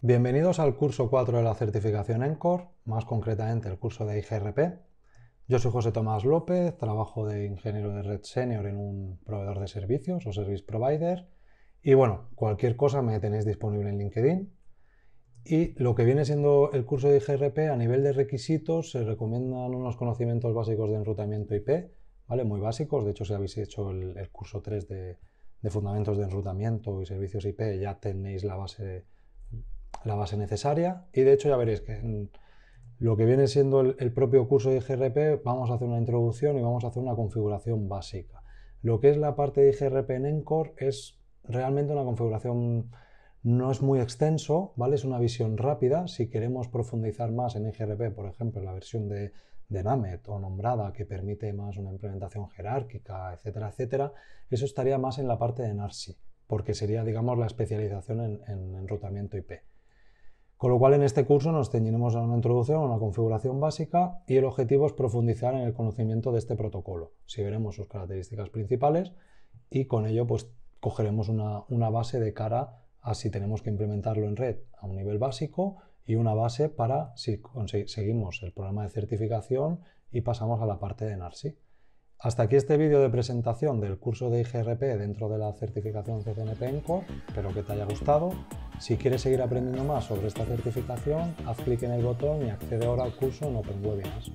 Bienvenidos al curso 4 de la certificación ENCOR, más concretamente el curso de IGRP. Yo soy José Tomás López, trabajo de ingeniero de red senior en un proveedor de servicios o service provider. Y bueno, cualquier cosa me tenéis disponible en LinkedIn. Y lo que viene siendo el curso de IGRP a nivel de requisitos se recomiendan unos conocimientos básicos de enrutamiento IP, ¿vale? Muy básicos. De hecho, si habéis hecho el, curso 3 de, de fundamentos de enrutamiento y servicios IP, ya tenéis la base la base necesaria y de hecho ya veréis que lo que viene siendo el, propio curso de IGRP vamos a hacer una introducción y vamos a hacer una configuración básica. Lo que es la parte de IGRP en Encore es realmente una configuración no es muy extenso, ¿vale? Es una visión rápida. Si queremos profundizar más en IGRP, por ejemplo, la versión de, de NAMET o nombrada que permite más una implementación jerárquica, etcétera, etcétera, eso estaría más en la parte de NARSI, porque sería, digamos, la especialización en, en enrutamiento IP. Con lo cual en este curso nos ceñiremos a una introducción, a una configuración básica y el objetivo es profundizar en el conocimiento de este protocolo. Si veremos sus características principales y con ello pues cogeremos una, base de cara a si tenemos que implementarlo en red a un nivel básico y una base para si seguimos el programa de certificación y pasamos a la parte de NARSI. Hasta aquí este vídeo de presentación del curso de IGRP dentro de la certificación CCNP Encore. Espero que te haya gustado si quieres seguir aprendiendo más sobre esta certificación, haz clic en el botón y accede ahora al curso en Open Webinars.